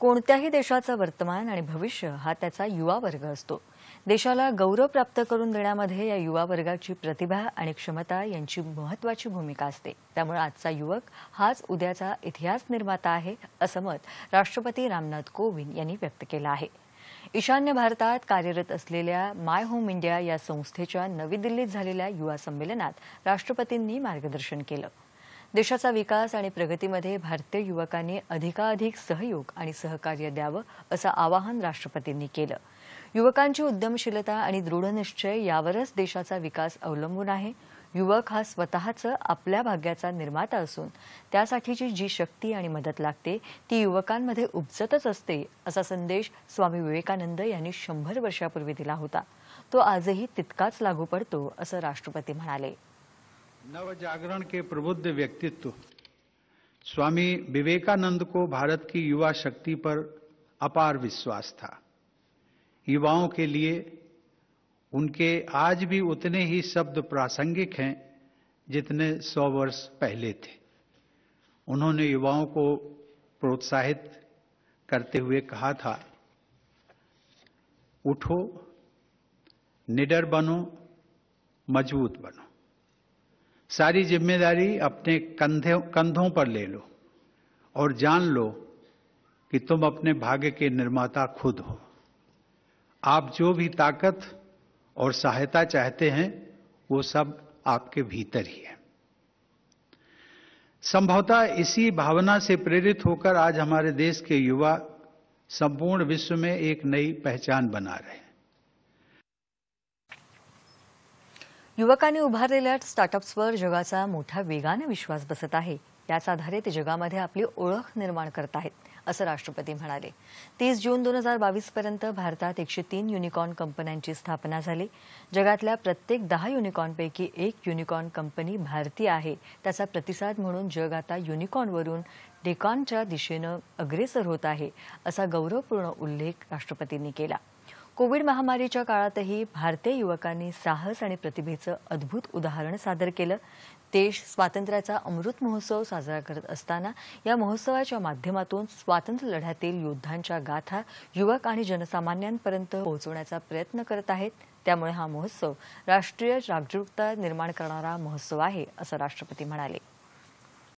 कोणत्याही देशाचं वर्तमान आणि भविष्य हा त्याचा युवा वर्ग असतो देशाला गौरव प्राप्त करून देण्यामध्ये या युवा वर्गाची प्रतिभा आणि क्षमता यांची महत्वाची भूमिका असते त्यामुळे आजचा युवक हाच उद्याचा इतिहास निर्माता आहे असं मत राष्ट्रपती रामनाथ कोविंद यांनी व्यक्त केलं आहे ईशान्य भारतात कार्यरत असलेल्या माय होम इंडिया या संस्थेच्या नवी दिल्लीत झालेल्या युवा संमेलनात राष्ट्रपतींनी मार्गदर्शन केलं देशाचा विकास आणि प्रगतीमध्ये भारतीय युवकांनी अधिकाधिक सहयोग आणि सहकार्य द्यावं असं आवाहन राष्ट्रपतींनी केलं युवकांची उद्यमशीलता आणि दृढनिश्चय यावरच देशाचा विकास अवलंबून आहे युवक हा स्वतःचं आपल्या भाग्याचा निर्माता असून त्यासाठीची जी शक्ती आणि मदत लागते ती युवकांमध्ये उपजतच असते असा संदेश स्वामी विवेकानंद यांनी शंभर वर्षापूर्वी दिला होता तो आजही तितकाच लागू पडतो असं राष्ट्रपती म्हणाले नव जागरण के प्रबुद्ध व्यक्तित्व स्वामी विवेकानंद को भारत की युवा शक्ति पर अपार विश्वास था युवाओं के लिए उनके आज भी उतने ही शब्द प्रासंगिक हैं जितने सौ वर्ष पहले थे उन्होंने युवाओं को प्रोत्साहित करते हुए कहा था उठो निडर बनो मजबूत बनो सारी जिम्मेदारी अपने कंधे कंधों पर ले लो और जान लो कि तुम अपने भाग्य के निर्माता खुद हो आप जो भी ताकत और सहायता चाहते हैं वो सब आपके भीतर ही है संभवतः इसी भावना से प्रेरित होकर आज हमारे देश के युवा संपूर्ण विश्व में एक नई पहचान बना रहे हैं युवकांनी उभारलेल्या स्टार्टअप्सवर जगाचा मोठा वेगानं विश्वास बसत आहे याच आधारे ते जगामध्ये आपली ओळख निर्माण करत आहेत असं राष्ट्रपती म्हणाले तीस जून दोन हजार पर्यंत भारतात एकशे तीन युनिकॉर्न कंपन्यांची स्थापना झाली जगातल्या प्रत्येक दहा युनिकॉर्नपैकी एक युनिकॉर्न कंपनी भारतीय आहे त्याचा प्रतिसाद म्हणून जग आता युनिकॉर्नवरून डेकॉनच्या दिशेनं अग्रेसर होत आहे असा गौरवपूर्ण उल्लेख राष्ट्रपतींनी केला कोविड महामारीच्या काळातही भारतीय युवकांनी साहस आणि प्रतिभेचं अद्भुत उदाहरण सादर केलं देश स्वातंत्र्याचा अमृत महोत्सव साजरा करत असताना या महोत्सवाच्या माध्यमातून स्वातंत्र्य लढ्यातील योद्धांच्या गाथा युवक आणि जनसामान्यांपर्यंत पोहोचवण्याचा प्रयत्न करत आहेत त्यामुळे हा महोत्सव राष्ट्रीय जागरूकता निर्माण करणारा महोत्सव आहे असं राष्ट्रपती म्हणाले